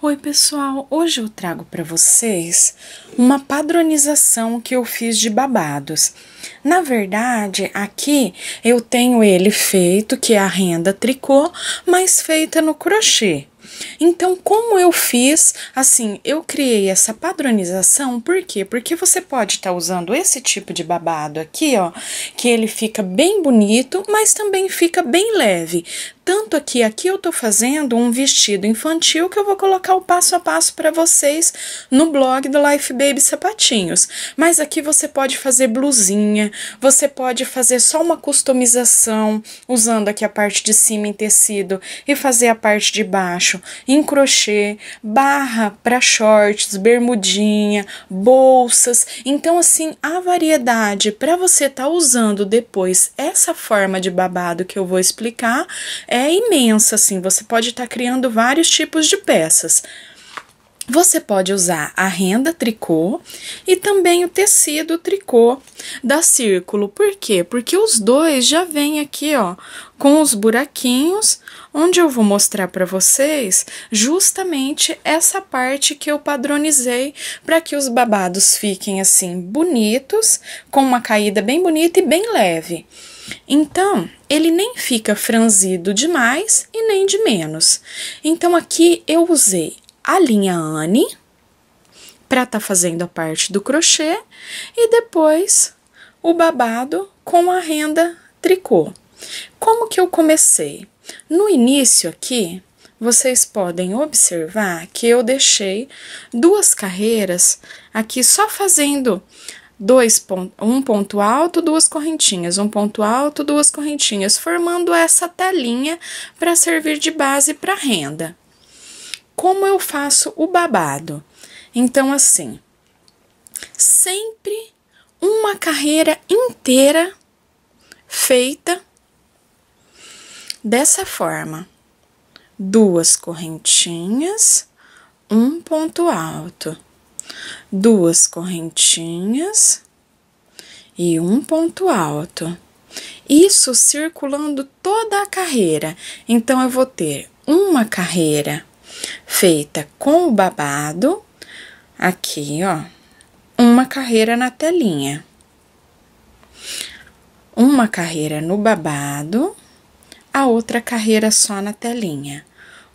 Oi, pessoal! Hoje eu trago para vocês uma padronização que eu fiz de babados. Na verdade, aqui eu tenho ele feito, que é a renda tricô, mas feita no crochê. Então, como eu fiz, assim, eu criei essa padronização, por quê? Porque você pode estar tá usando esse tipo de babado aqui, ó, que ele fica bem bonito, mas também fica bem leve, tanto que aqui eu estou fazendo um vestido infantil que eu vou colocar o passo a passo para vocês no blog do Life Baby Sapatinhos. Mas aqui você pode fazer blusinha, você pode fazer só uma customização, usando aqui a parte de cima em tecido e fazer a parte de baixo em crochê, barra para shorts, bermudinha, bolsas. Então, assim, a variedade para você estar tá usando depois essa forma de babado que eu vou explicar é é imensa, assim, você pode estar tá criando vários tipos de peças. Você pode usar a renda tricô e também o tecido tricô da Círculo. Por quê? Porque os dois já vêm aqui, ó, com os buraquinhos, onde eu vou mostrar para vocês justamente essa parte que eu padronizei para que os babados fiquem assim bonitos, com uma caída bem bonita e bem leve. Então, ele nem fica franzido demais e nem de menos. Então, aqui eu usei a linha Anne para estar tá fazendo a parte do crochê e depois o babado com a renda tricô. Como que eu comecei? No início aqui, vocês podem observar que eu deixei duas carreiras aqui só fazendo dois ponto, um ponto alto, duas correntinhas, um ponto alto, duas correntinhas, formando essa telinha para servir de base para renda. Como eu faço o babado? Então, assim, sempre uma carreira inteira feita dessa forma: duas correntinhas, um ponto alto duas correntinhas e um ponto alto. Isso circulando toda a carreira. Então, eu vou ter uma carreira feita com o babado, aqui, ó, uma carreira na telinha. Uma carreira no babado, a outra carreira só na telinha.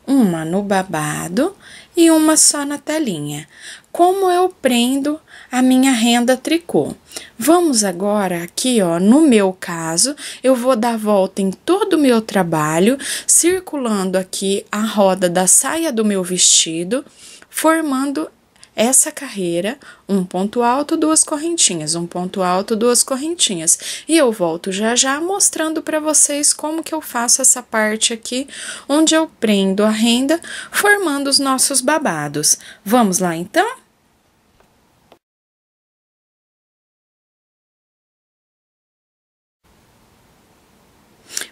Uma no babado e uma só na telinha. Como eu prendo a minha renda tricô? Vamos agora aqui, ó, no meu caso, eu vou dar volta em todo o meu trabalho, circulando aqui a roda da saia do meu vestido, formando essa carreira, um ponto alto, duas correntinhas, um ponto alto, duas correntinhas. E eu volto já já mostrando para vocês como que eu faço essa parte aqui, onde eu prendo a renda, formando os nossos babados. Vamos lá, então?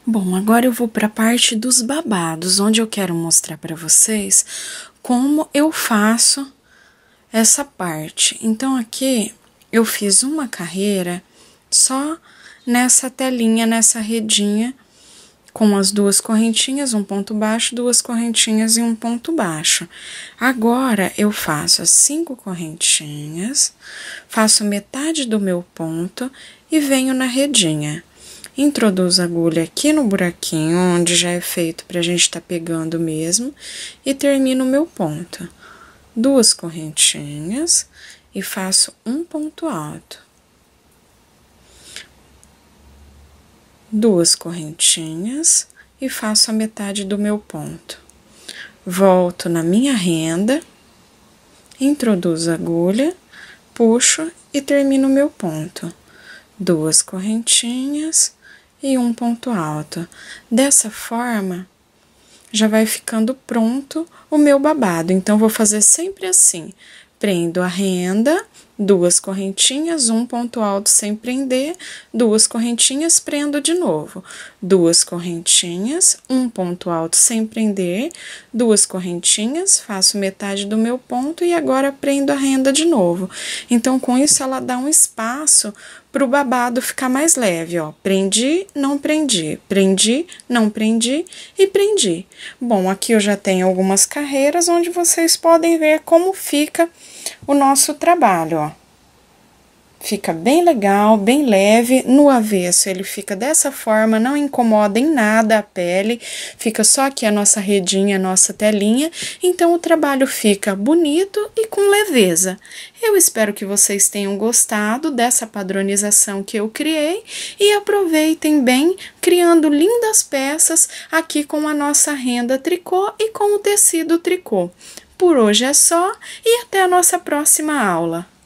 Bom, agora eu vou para a parte dos babados, onde eu quero mostrar para vocês como eu faço essa parte. Então aqui eu fiz uma carreira só nessa telinha, nessa redinha, com as duas correntinhas, um ponto baixo, duas correntinhas e um ponto baixo. Agora, eu faço as cinco correntinhas, faço metade do meu ponto e venho na redinha. Introduzo a agulha aqui no buraquinho, onde já é feito para a gente estar tá pegando mesmo, e termino o meu ponto duas correntinhas e faço um ponto alto. Duas correntinhas e faço a metade do meu ponto. Volto na minha renda, introduzo a agulha, puxo e termino o meu ponto. Duas correntinhas e um ponto alto. Dessa forma, já vai ficando pronto o meu babado. Então, vou fazer sempre assim: prendo a renda, duas correntinhas, um ponto alto sem prender, duas correntinhas, prendo de novo, duas correntinhas, um ponto alto sem prender, duas correntinhas, faço metade do meu ponto e agora prendo a renda de novo. Então, com isso, ela dá um espaço para o babado ficar mais leve, ó. Prendi, não prendi, prendi, não prendi e prendi. Bom, aqui eu já tenho algumas carreiras onde vocês podem ver como fica o nosso trabalho, ó. Fica bem legal, bem leve. No avesso, ele fica dessa forma, não incomoda em nada a pele. Fica só aqui a nossa redinha, a nossa telinha. Então, o trabalho fica bonito e com leveza. Eu espero que vocês tenham gostado dessa padronização que eu criei. E aproveitem bem, criando lindas peças aqui com a nossa renda tricô e com o tecido tricô. Por hoje é só e até a nossa próxima aula.